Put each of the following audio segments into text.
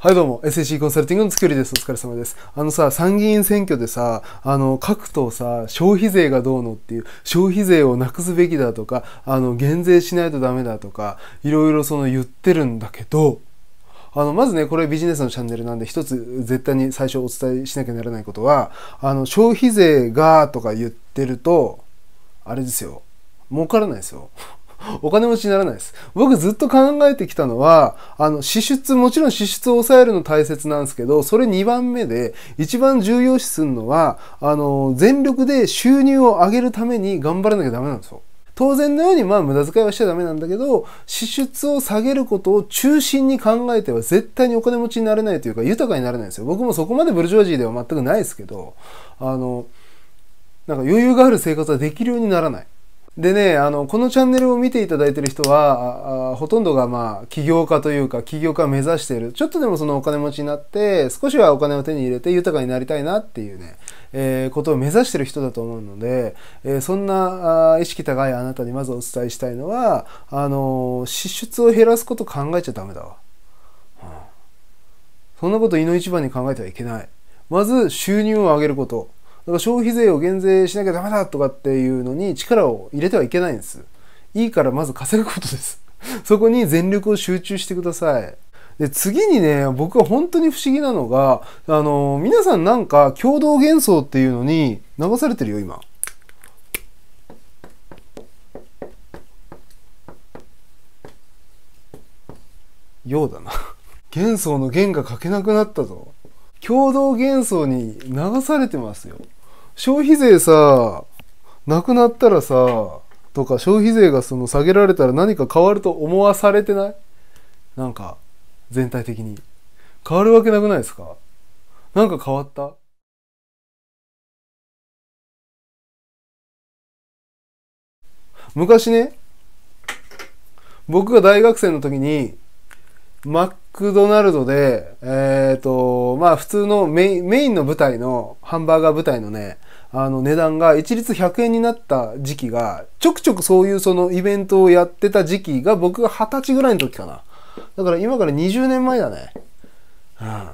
はいどうも、s s c コンサルティングの月りです。お疲れ様です。あのさ、参議院選挙でさ、あの、各党さ、消費税がどうのっていう、消費税をなくすべきだとか、あの、減税しないとダメだとか、いろいろその言ってるんだけど、あの、まずね、これビジネスのチャンネルなんで、一つ絶対に最初お伝えしなきゃならないことは、あの、消費税がとか言ってると、あれですよ、儲からないですよ。お金持ちにならないです。僕ずっと考えてきたのは、あの、支出、もちろん支出を抑えるの大切なんですけど、それ2番目で、一番重要視するのは、あの、全力で収入を上げるために頑張らなきゃダメなんですよ。当然のようにまあ無駄遣いはしちゃダメなんだけど、支出を下げることを中心に考えては絶対にお金持ちになれないというか豊かになれないんですよ。僕もそこまでブルジョージーでは全くないですけど、あの、なんか余裕がある生活はできるようにならない。でね、あの、このチャンネルを見ていただいてる人は、あほとんどがまあ、起業家というか、起業家を目指している。ちょっとでもそのお金持ちになって、少しはお金を手に入れて豊かになりたいなっていうね、えー、ことを目指してる人だと思うので、えー、そんなあ意識高いあなたにまずお伝えしたいのは、あのー、支出を減らすこと考えちゃダメだわ。うん、そんなこと胃の一番に考えてはいけない。まず、収入を上げること。から消費税を減税しなきゃダメだとかっていうのに力を入れてはいけないんです。いいからまず稼ぐことです。そこに全力を集中してください。で、次にね、僕は本当に不思議なのが、あの、皆さんなんか共同幻想っていうのに流されてるよ、今。ようだな。幻想の弦が書けなくなったぞ。共同幻想に流されてますよ。消費税さ、なくなったらさ、とか消費税がその下げられたら何か変わると思わされてないなんか、全体的に。変わるわけなくないですかなんか変わった昔ね、僕が大学生の時に、マクドナルドで、えっ、ー、と、まあ普通のメイン、メインの舞台の、ハンバーガー舞台のね、あの値段が一律100円になった時期が、ちょくちょくそういうそのイベントをやってた時期が僕が20歳ぐらいの時かな。だから今から20年前だね。うん。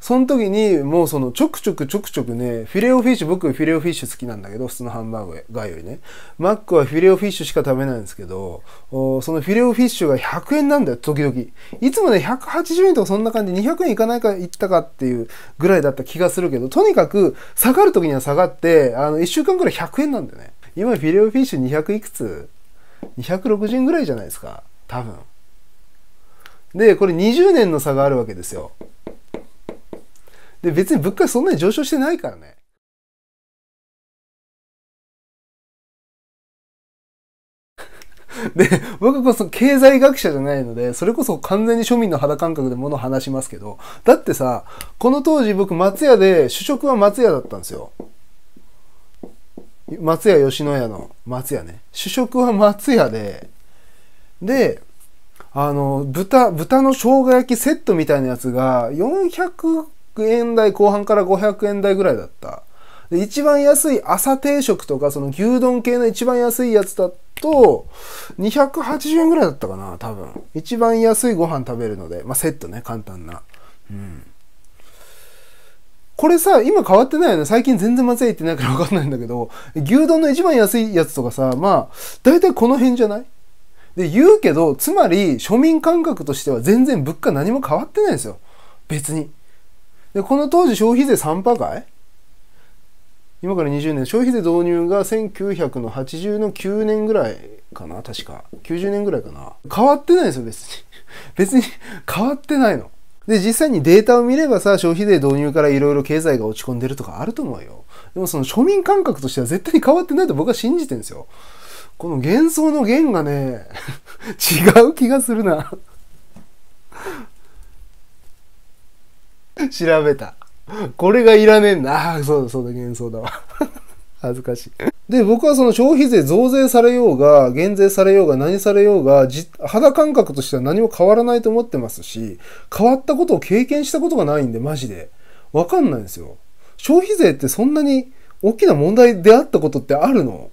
その時にもうそのちょくちょくちょくちょくね、フィレオフィッシュ、僕フィレオフィッシュ好きなんだけど、普通のハンバーグがよりね。マックはフィレオフィッシュしか食べないんですけど、そのフィレオフィッシュが100円なんだよ、時々。いつもね、180円とかそんな感じ、200円いかないかいったかっていうぐらいだった気がするけど、とにかく下がる時には下がって、あの、1週間ぐらい100円なんだよね。今フィレオフィッシュ200いくつ ?260 円ぐらいじゃないですか。多分。で、これ20年の差があるわけですよ。で、別に物価そんなに上昇してないからね。で、僕こそ経済学者じゃないので、それこそ完全に庶民の肌感覚で物を話しますけど、だってさ、この当時僕松屋で、主食は松屋だったんですよ。松屋吉野家の松屋ね。主食は松屋で、で、あの、豚、豚の生姜焼きセットみたいなやつが400 100円台後半から500円台ぐらいだった。で一番安い朝定食とか、その牛丼系の一番安いやつだと、280円ぐらいだったかな、多分。一番安いご飯食べるので、まあ、セットね、簡単な。うん。これさ、今変わってないよね。最近全然まずいってないから分かんないんだけど、牛丼の一番安いやつとかさ、まあ、大体この辺じゃないで、言うけど、つまり、庶民感覚としては全然物価何も変わってないんですよ。別に。で、この当時消費税3%かい今から20年、消費税導入が1980の9年ぐらいかな、確か。90年ぐらいかな。変わってないですよ、別に。別に変わってないの。で、実際にデータを見ればさ、消費税導入からいろいろ経済が落ち込んでるとかあると思うよ。でもその庶民感覚としては絶対に変わってないと僕は信じてるんですよ。この幻想の弦がね、違う気がするな 調べた。これがいらねえんだ。あそうだ、そうだ、幻想だわ。恥ずかしい。で、僕はその消費税増税されようが、減税されようが、何されようが、肌感覚としては何も変わらないと思ってますし、変わったことを経験したことがないんで、マジで。わかんないんですよ。消費税ってそんなに大きな問題であったことってあるの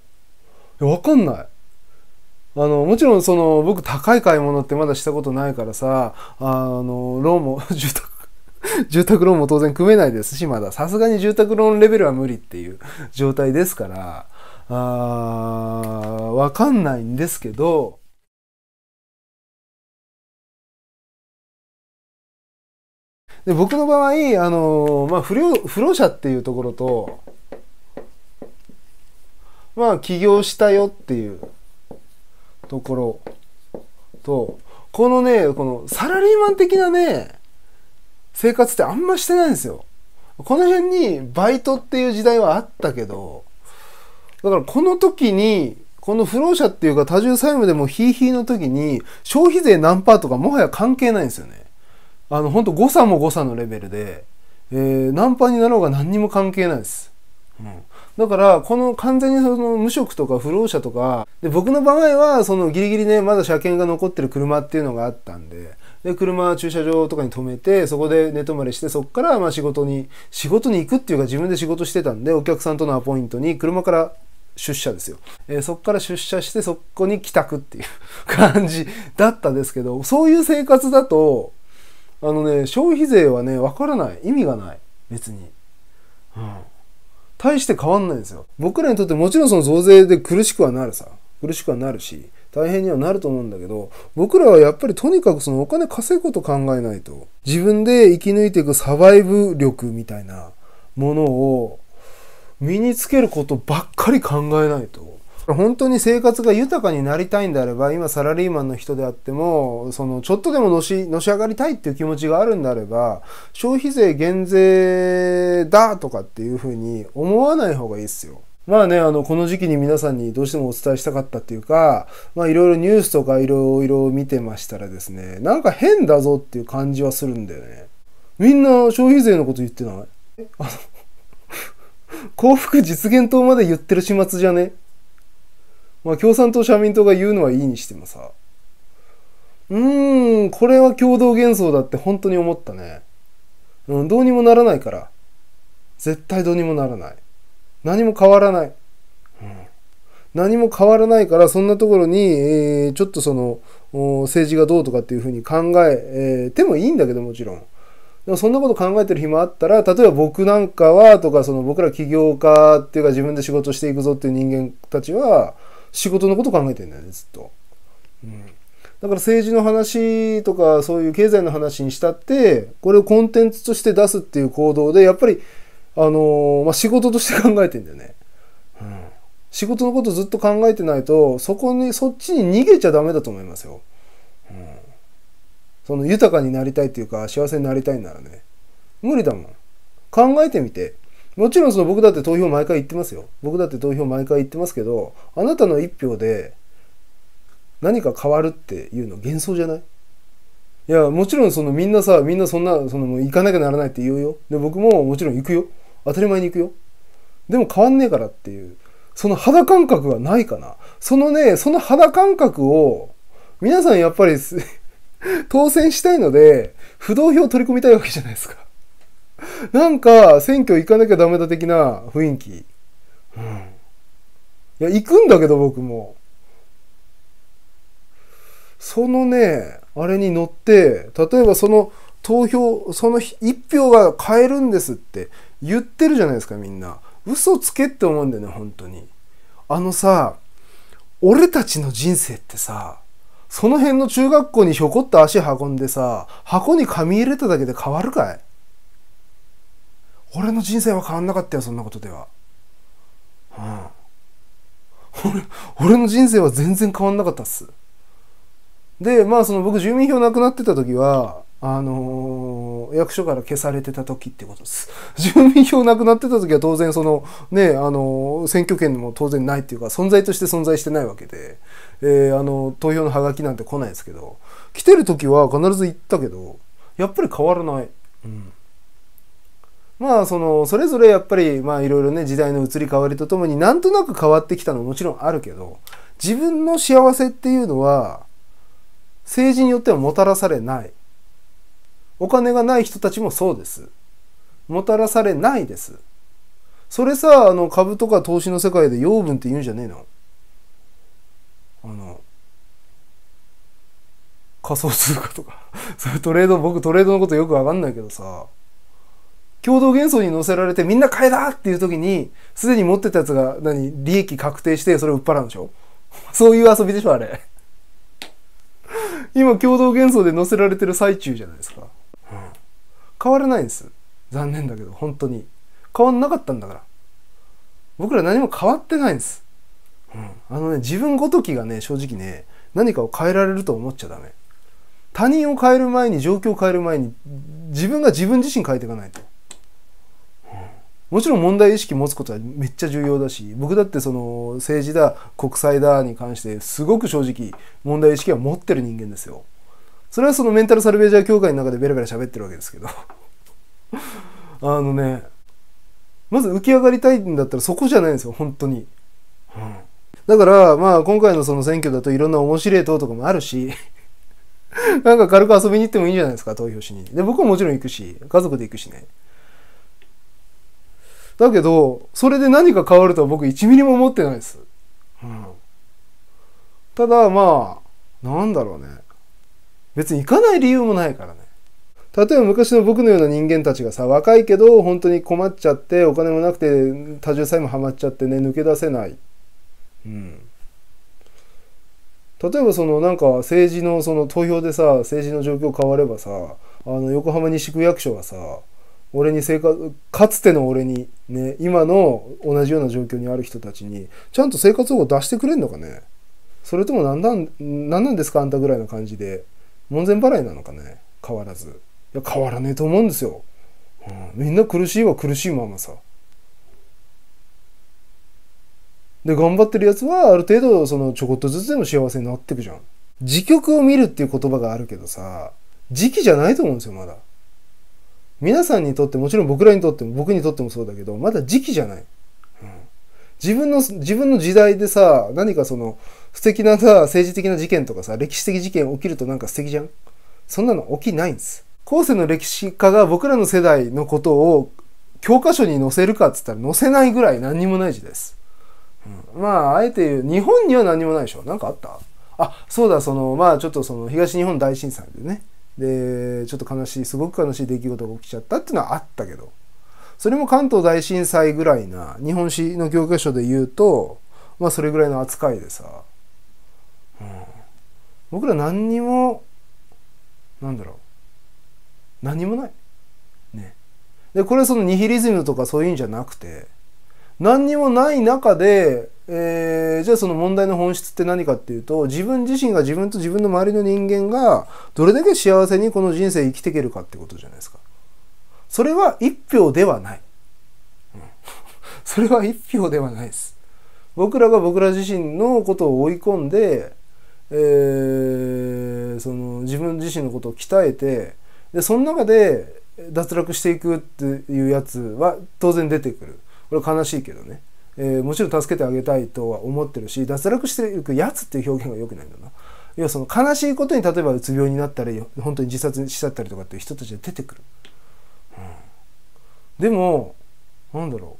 わかんない。あの、もちろんその、僕高い買い物ってまだしたことないからさ、あの、ローも 住宅 住宅ローンも当然組めないですし、まださすがに住宅ローンレベルは無理っていう 状態ですから、あわかんないんですけど、で僕の場合、あのー、まあ、不良不老者っていうところと、まあ、起業したよっていうところと、このね、このサラリーマン的なね、生活ってあんましてないんですよ。この辺にバイトっていう時代はあったけど、だからこの時に、この不労者っていうか多重債務でもヒーヒーの時に、消費税何パーとかもはや関係ないんですよね。あの、ほんと誤差も誤差のレベルで、えー、何パーになろうが何にも関係ないです。うん、だからこの完全にその無職とか不労者とかで僕の場合はそのギリギリねまだ車検が残ってる車っていうのがあったんでで、車駐車場とかに止めて、そこで寝泊まりして、そこからまあ仕事に、仕事に行くっていうか自分で仕事してたんで、お客さんとのアポイントに車から出社ですよ。えー、そこから出社して、そこに帰宅っていう 感じだったですけど、そういう生活だと、あのね、消費税はね、わからない。意味がない。別に。うん。大して変わんないんですよ。僕らにとってもちろんその増税で苦しくはなるさ。苦しくはなるし、大変にはなると思うんだけど、僕らはやっぱりとにかくそのお金稼ぐこと考えないと、自分で生き抜いていくサバイブ力みたいなものを身につけることばっかり考えないと。本当に生活が豊かになりたいんであれば、今サラリーマンの人であっても、そのちょっとでものし、のし上がりたいっていう気持ちがあるんであれば、消費税減税だとかっていうふうに思わない方がいいですよ。まあね、あの、この時期に皆さんにどうしてもお伝えしたかったっていうか、まあいろいろニュースとかいろいろ見てましたらですね、なんか変だぞっていう感じはするんだよね。みんな消費税のこと言ってないあの 幸福実現党まで言ってる始末じゃねまあ共産党社民党が言うのはいいにしてもさ。うーん、これは共同幻想だって本当に思ったね。うん、どうにもならないから。絶対どうにもならない。何も変わらない。うん、何も変わらないから、そんなところに、えちょっとその、政治がどうとかっていうふうに考えてもいいんだけど、もちろん。でもそんなこと考えてる暇あったら、例えば僕なんかは、とか、その僕ら起業家っていうか自分で仕事していくぞっていう人間たちは、仕事のこと考えてんだよね、ずっと。うん。だから政治の話とかそういう経済の話にしたってこれをコンテンツとして出すっていう行動でやっぱりあのー、まあ、仕事として考えてんだよね。うん。仕事のことずっと考えてないと、そこに、そっちに逃げちゃダメだと思いますよ。うん。その豊かになりたいっていうか、幸せになりたいならね。無理だもん。考えてみて。もちろんその僕だって投票毎回行ってますよ。僕だって投票毎回行ってますけど、あなたの一票で何か変わるっていうの幻想じゃないいや、もちろんそのみんなさ、みんなそんな、そのもう行かなきゃならないって言うよ。で、僕ももちろん行くよ。当たり前に行くよ。でも変わんねえからっていう。その肌感覚がないかな。そのね、その肌感覚を、皆さんやっぱり 当選したいので、不動票取り込みたいわけじゃないですかなんか、選挙行かなきゃダメだ的な雰囲気。うん。いや、行くんだけど僕も。そのね、あれに乗って、例えばその、投票、その一票が変えるんですって言ってるじゃないですか、みんな。嘘つけって思うんだよね、本当に。あのさ、俺たちの人生ってさ、その辺の中学校にひょこっと足運んでさ、箱に紙入れただけで変わるかい俺の人生は変わんなかったよ、そんなことでは。うん。俺、俺の人生は全然変わんなかったっす。で、まあその僕住民票なくなってた時は、あのー、役所から消されてた時ってことです。住民票なくなってた時は当然その、ね、あのー、選挙権も当然ないっていうか、存在として存在してないわけで、えー、あの、投票のハガキなんて来ないですけど、来てる時は必ず行ったけど、やっぱり変わらない。うん。まあそのそれぞれやっぱりまあいろいろね時代の移り変わりとともになんとなく変わってきたのももちろんあるけど自分の幸せっていうのは政治によってはもたらされないお金がない人たちもそうです。もたらされないです。それさ、あの、株とか投資の世界で養分って言うんじゃねえのあの、仮想通貨とか それトレード、僕トレードのことよくわかんないけどさ、共同幻想に乗せられてみんな買えだっていう時に、すでに持ってたやつが、何、利益確定してそれを売っ払うんでしょ そういう遊びでしょ、あれ 今、共同幻想で乗せられてる最中じゃないですか。変わらないんです。残念だけど、本当に。変わんなかったんだから。僕ら何も変わってないんです。うん、あのね、自分ごときがね、正直ね、何かを変えられると思っちゃダメ。他人を変える前に、状況を変える前に、自分が自分自身変えていかないと。もちろん問題意識持つことはめっちゃ重要だし、僕だってその政治だ、国際だに関してすごく正直問題意識は持ってる人間ですよ。それはそのメンタルサルベージャー協会の中でベラベラ喋ってるわけですけど あのねまず浮き上がりたいんだったらそこじゃないんですよ本当に、うん、だからまあ今回のその選挙だといろんな面白い党とかもあるし なんか軽く遊びに行ってもいいんじゃないですか投票しにで僕はもちろん行くし家族で行くしねだけどそれで何か変わるとは僕1ミリも思ってないです、うん、ただまあなんだろうね別に行かない理由もないからね。例えば昔の僕のような人間たちがさ、若いけど本当に困っちゃって、お金もなくて多重債務はまっちゃってね、抜け出せない。うん。例えばそのなんか政治のその投票でさ、政治の状況変わればさ、あの横浜西区役所はさ、俺に生活、かつての俺に、ね、今の同じような状況にある人たちに、ちゃんと生活保護出してくれんのかねそれとも何なん、何なんですかあんたぐらいの感じで。門前払いなのかね変わらずいや変わらねえと思うんですよ、うん、みんな苦しいは苦しいままさで頑張ってるやつはある程度そのちょこっとずつでも幸せになってくじゃん時曲を見るっていう言葉があるけどさ時期じゃないと思うんですよまだ皆さんにとってもちろん僕らにとっても僕にとってもそうだけどまだ時期じゃない自分の、自分の時代でさ、何かその、素敵なさ、政治的な事件とかさ、歴史的事件起きるとなんか素敵じゃんそんなの起きないんです。後世の歴史家が僕らの世代のことを教科書に載せるかっつったら載せないぐらい何にもない時代です。うん、まあ、あえて言う、日本には何にもないでしょ何かあったあ、そうだ、その、まあちょっとその東日本大震災でね、で、ちょっと悲しい、すごく悲しい出来事が起きちゃったっていうのはあったけど。それも関東大震災ぐらいな日本史の教科書で言うとまあそれぐらいの扱いでさ、うん、僕ら何にもなんだろう何もない。ね。でこれはそのニヒリズムとかそういうんじゃなくて何にもない中で、えー、じゃあその問題の本質って何かっていうと自分自身が自分と自分の周りの人間がどれだけ幸せにこの人生生きていけるかってことじゃないですか。それは一票ではない。それは一票ではないです。僕らが僕ら自身のことを追い込んで、えー、その自分自身のことを鍛えてでその中で脱落していくっていうやつは当然出てくるこれ悲しいけどね、えー、もちろん助けてあげたいとは思ってるし脱落していくやつっていう表現が良くないんだな要はその悲しいことに例えばうつ病になったり本当に自殺しちゃったりとかっていう人たちが出てくる。でも、なんだろ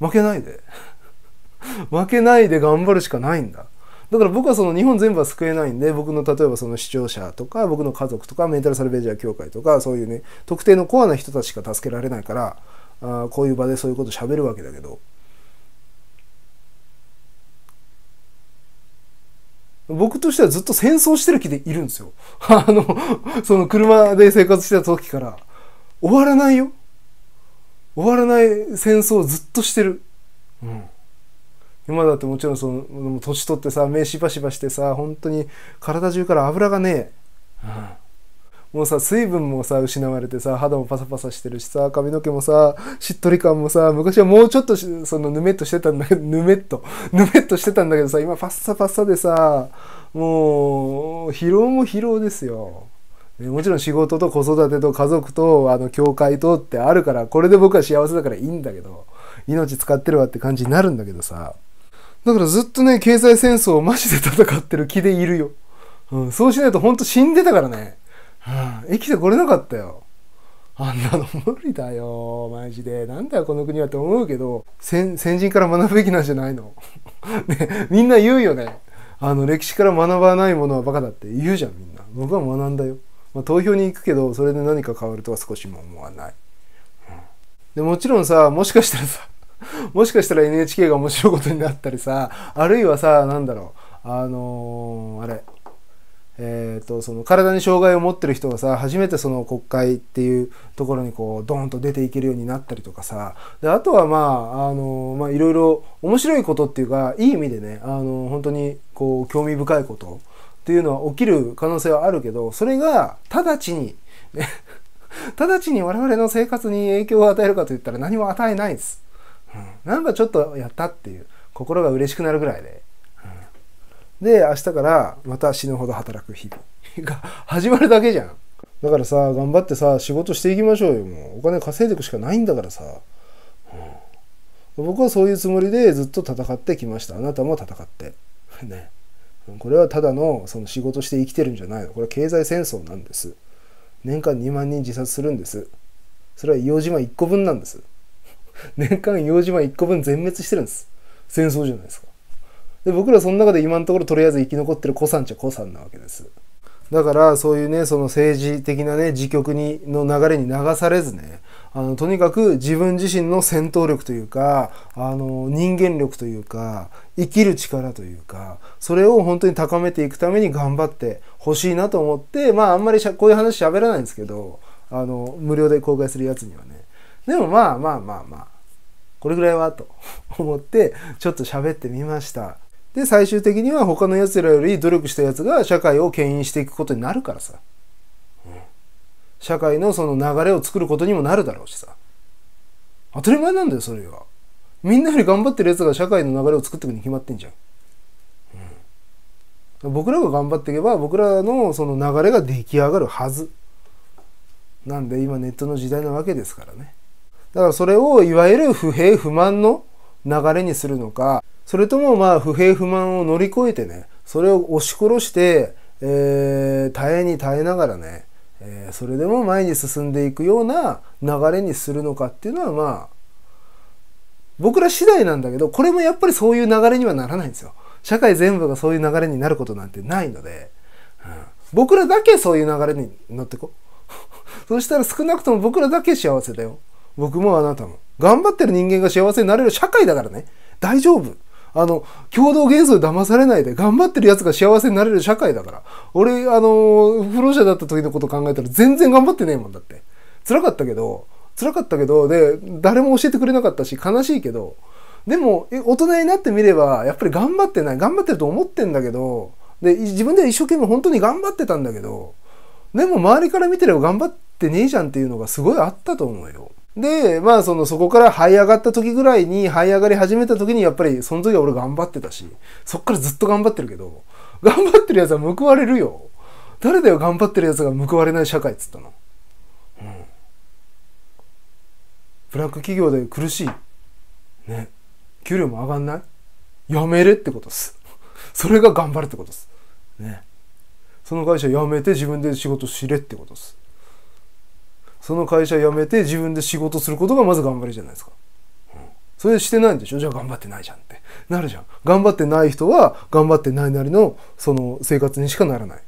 う。負けないで。負けないで頑張るしかないんだ。だから僕はその日本全部は救えないんで、僕の例えばその視聴者とか、僕の家族とか、メンタルサルベージャー協会とか、そういうね、特定のコアな人たちしか助けられないから、あこういう場でそういうこと喋るわけだけど、僕としてはずっと戦争してる気でいるんですよ。あの、その車で生活してた時から、終わらないよ。終わらない戦争をずっとしてる。うん。今だってもちろんその、年取ってさ、目しばしばしてさ、本当に体中から油がねえ。うん。もうさ、水分もさ、失われてさ、肌もパサパサしてるしさ、髪の毛もさ、しっとり感もさ、昔はもうちょっとその、ぬめっとしてたんだけど、ぬめっと、ぬめっとしてたんだけどさ、今パッサパサでさ、もう、疲労も疲労ですよ。もちろん仕事と子育てと家族とあの教会とってあるからこれで僕は幸せだからいいんだけど命使ってるわって感じになるんだけどさだからずっとね経済戦争をマジで戦ってる気でいるよ、うん、そうしないとほんと死んでたからね、はあ、生きてこれなかったよあんなの無理だよマジでなんだよこの国はって思うけど先人から学ぶべきなんじゃないの ねみんな言うよねあの歴史から学ばないものはバカだって言うじゃんみんな僕は学んだよまあ、投票に行くけどそれで何か変わるとは少しも思わない、うん、でもちろんさもしかしたらさ もしかしたら NHK が面白いことになったりさあるいはさ何だろうあのー、あれえーと、その体に障害を持ってる人がさ初めてその国会っていうところにこうドーンと出ていけるようになったりとかさであとはまああの、まあ、いろいろ面白いことっていうかいい意味でねあの本当にこう興味深いことっていうのは起きる可能性はあるけど、それが直ちに、ね 直ちに我々の生活に影響を与えるかといったら何も与えないです。うん、なんかちょっとやったっていう心が嬉しくなるぐらいで。で、明日からまた死ぬほど働く日々が 始まるだけじゃん。だからさ、頑張ってさ、仕事していきましょうよ。もうお金稼いでいくしかないんだからさ。うん、僕はそういうつもりでずっと戦ってきました。あなたも戦って。ね。これはただのその仕事して生きてるんじゃないの。これは経済戦争なんです。年間2万人自殺するんです。それは硫黄島1個分なんです。年間硫黄島1個分全滅してるんです。戦争じゃないですか。で僕らその中で今のところとりあえず生き残ってる古参っちゃ古参なわけです。だからそういうねその政治的なね自局にの流れに流されずねあのとにかく自分自身の戦闘力というかあの人間力というか生きる力というかそれを本当に高めていくために頑張ってほしいなと思ってまああんまりこういう話喋らないんですけどあの無料で公開するやつにはねでもまあまあまあまあこれぐらいはと思ってちょっと喋ってみました。で最終的には他のやつらより努力したやつが社会を牽引していくことになるからさ、うん、社会のその流れを作ることにもなるだろうしさ当たり前なんだよそれはみんなより頑張ってるやつが社会の流れを作っていくに決まってんじゃん、うん、僕らが頑張っていけば僕らのその流れが出来上がるはずなんで今ネットの時代なわけですからねだからそれをいわゆる不平不満の流れにするのか、それともまあ不平不満を乗り越えてね、それを押し殺して、えー、耐えに耐えながらね、えー、それでも前に進んでいくような流れにするのかっていうのはまあ、僕ら次第なんだけど、これもやっぱりそういう流れにはならないんですよ。社会全部がそういう流れになることなんてないので、うん、僕らだけそういう流れに乗ってこ。そしたら少なくとも僕らだけ幸せだよ。僕もあなたも。頑張ってる人間が幸せになれる社会だからね。大丈夫。あの、共同幻想で騙されないで、頑張ってる奴が幸せになれる社会だから。俺、あの、不老者だった時のこと考えたら全然頑張ってねえもんだって。辛かったけど、辛かったけど、で、誰も教えてくれなかったし、悲しいけど、でも、大人になってみれば、やっぱり頑張ってない。頑張ってると思ってんだけど、で、自分では一生懸命本当に頑張ってたんだけど、でも周りから見てれば頑張ってねえじゃんっていうのがすごいあったと思うよ。で、まあ、その、そこから這い上がった時ぐらいに、這い上がり始めた時に、やっぱり、その時は俺頑張ってたし、そっからずっと頑張ってるけど、頑張ってる奴は報われるよ。誰だよ、頑張ってる奴が報われない社会っつったの。うん。ブラック企業で苦しい。ね。給料も上がんないやめれってことっす。それが頑張るってことっす。ね。その会社辞めて自分で仕事しれってことっす。その会社辞めて自分で仕事することがまず頑張りじゃないですか。うん、それしてないんでしょじゃあ頑張ってないじゃんって。なるじゃん。頑張ってない人は頑張ってないなりのその生活にしかならない。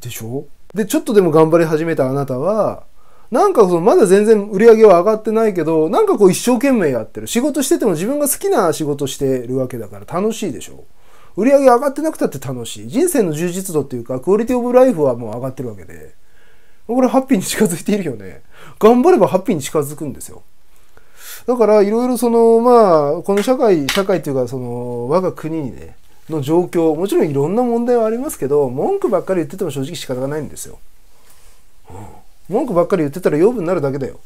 でしょで、ちょっとでも頑張り始めたあなたは、なんかそのまだ全然売り上げは上がってないけど、なんかこう一生懸命やってる。仕事してても自分が好きな仕事してるわけだから楽しいでしょ売り上げ上がってなくたって楽しい。人生の充実度っていうか、クオリティオブライフはもう上がってるわけで。これハッピーに近づいているよね。頑張ればハッピーに近づくんですよ。だからいろいろそのまあこの社会社会というかその我が国にねの状況もちろんいろんな問題はありますけど文句ばっかり言ってても正直仕方がないんですよ。文句ばっかり言ってたら養分になるだけだよ。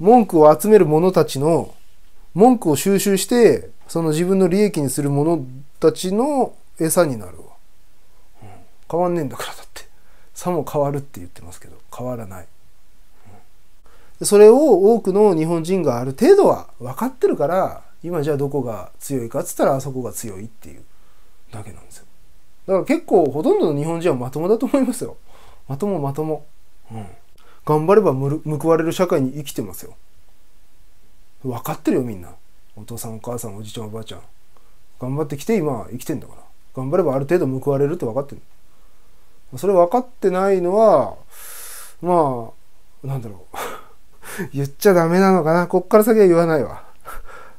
文句を集める者たちの文句を収集してその自分の利益にする者たちの餌になるわ、変わんねえんだからだってさも変わるって言ってますけど変わらない。それを多くの日本人がある程度は分かってるから今じゃあどこが強いかっつったらあそこが強いっていうだけなんですよだから結構ほとんどの日本人はまともだと思いますよまともまともうん頑張れば報われる社会に生きてますよ分かってるよみんなお父さんお母さんおじいちゃんおばあちゃん頑張ってきて今生きてんだから頑張ればある程度報われるって分かってるそれ分かってないのはまあなんだろう言っちゃダメなのかな。こっから先は言わないわ。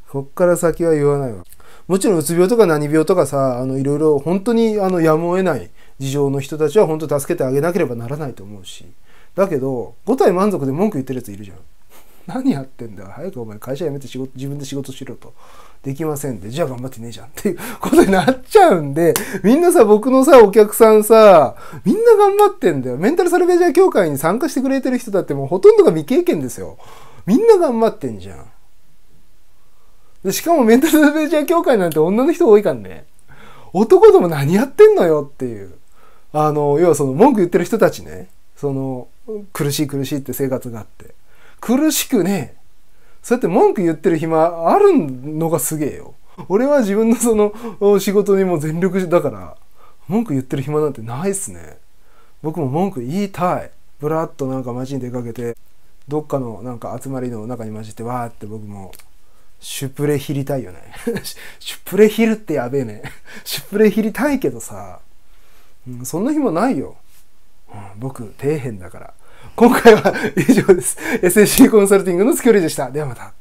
こっから先は言わないわ。もちろんうつ病とか何病とかさ、あの、いろいろ本当にあの、やむを得ない事情の人たちは本当助けてあげなければならないと思うし。だけど、五体満足で文句言ってるやついるじゃん。何やってんだよ。早くお前会社辞めて仕事、自分で仕事しろと。できませんって、じゃあ頑張ってねえじゃんっていうことになっちゃうんで、みんなさ、僕のさ、お客さんさ、みんな頑張ってんだよ。メンタルサルベージャー協会に参加してくれてる人だってもうほとんどが未経験ですよ。みんな頑張ってんじゃん。でしかもメンタルサルベージャー協会なんて女の人多いからね。男ども何やってんのよっていう。あの、要はその文句言ってる人たちね。その、苦しい苦しいって生活があって。苦しくねそうやって文句言ってる暇あるのがすげえよ。俺は自分のその仕事にも全力だから文句言ってる暇なんてないっすね。僕も文句言いたい。ぶらっとなんか街に出かけてどっかのなんか集まりの中に混じってわーって僕もシュプレヒりたいよね シュプレヒるってやべえね シュプレヒりたいけどさ、うん、そんな日もないよ。うん、僕底辺だから。今回は以上です。s s c コンサルティングのスキりでした。ではまた。